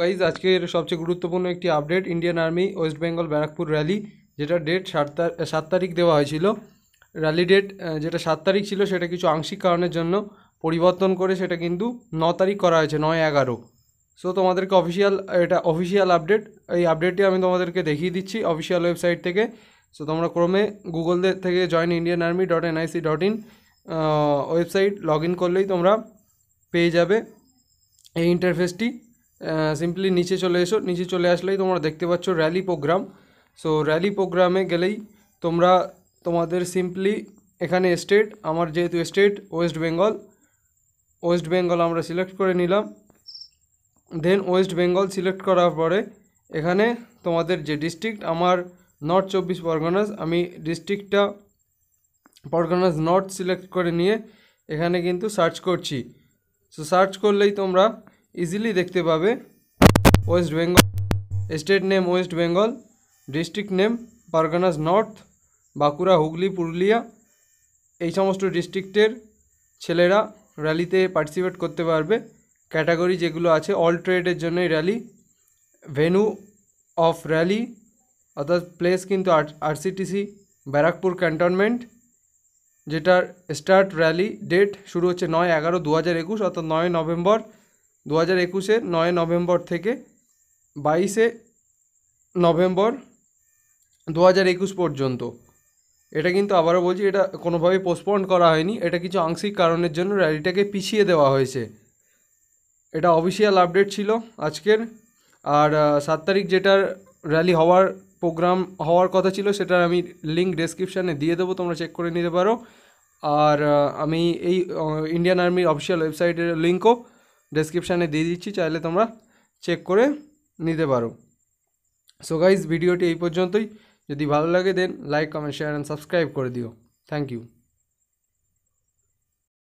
guys আজকের সবচেয়ে গুরুত্বপূর্ণ একটি update Indian army West Bengal Barrackpore rally যেটা ডেট সাত সাত তারিখ দেওয়া হয়েছিল র্যালি ডেট যেটা সাত তারিখ ছিল সেটা কিছু আংশিক কারণের জন্য পরিবর্তন করে সেটা কিন্তু ন তারিখ করা হয়েছে নয় এগারো সো তোমাদেরকে অফিসিয়াল এটা অফিসিয়াল আপডেট এই আপডেটটি আমি তোমাদেরকে দেখিয়ে দিচ্ছি অফিসিয়াল ওয়েবসাইট থেকে সো তোমরা ক্রমে গুগল থেকে join Indian army dot NIC dot in website log in করলেই তোমরা পেয়ে যাবে এই ইন্টারফেসটি সিম্পলি নিচে চলে এসো নিচে চলে আসলেই তোমরা দেখতে পাচ্ছ র্যালি প্রোগ্রাম সো র্যালি প্রোগ্রামে গেলেই তোমরা তোমাদের সিম্পলি এখানে স্টেট আমার যেহেতু state West Bengal West Bengal আমরা সিলেক্ট করে নিলাম দেন ওয়েস্ট বেঙ্গল সিলেক্ট করার পরে এখানে তোমাদের যে ডিস্ট্রিক্ট আমার নর্থ চব্বিশ পরগনাস আমি ডিস্ট্রিক্টটা পরগনাস নর্থ সিলেক্ট করে নিয়ে এখানে কিন্তু সার্চ করছি সো সার্চ করলেই তোমরা ইজিলি দেখতে পাবে West Bengal state name West Bengal district name Parganas north Bankura Hooghly Purulia এই সমস্ত ডিস্ট্রিক্টের ছেলেরা র্যালিতে পার্টিসিপেট করতে পারবে ক্যাটাগরি যেগুলো আছে অল ট্রেডের জন্য র্যালি ভেনু অফ র্যালি অর্থাৎ প্লেস কিন্তু আর আরসিটিসি ব্যারাকপুর ক্যান্টনমেন্ট যেটার স্টার্ট র্যালি ডেট শুরু হচ্ছে নয় এগারো দু হাজার একুশ অর্থাৎ নয় নভেম্বর দু হাজার একুশে নয় নভেম্বর থেকে বাইশে নভেম্বর দু হাজার একুশ পর্যন্ত এটা কিন্তু আবারও বলছি এটা কোনোভাবেই পোস্টপন্ড করা হয়নি এটা কিছু আংশিক কারণের জন্য র্যালিটাকে পিছিয়ে দেওয়া হয়েছে এটা অফিসিয়াল আপডেট ছিল আজকের আর সাত তারিখ যেটার র্যালি হওয়ার প্রোগ্রাম হওয়ার কথা ছিল সেটার আমি লিঙ্ক ডেসক্রিপশানে দিয়ে দেবো তোমরা চেক করে নিতে পারো আর আমি এই ইন্ডিয়ান আর্মির অফিসিয়াল ওয়েবসাইটের লিঙ্কও ডেসক্রিপশানে দিয়ে দিচ্ছি চাইলে তোমরা চেক করে নিতে পারো সো গাইজ ভিডিওটি এই পর্যন্তই যদি ভালো লাগে then like comment share and subscribe করে দিও থ্যাংক ইউ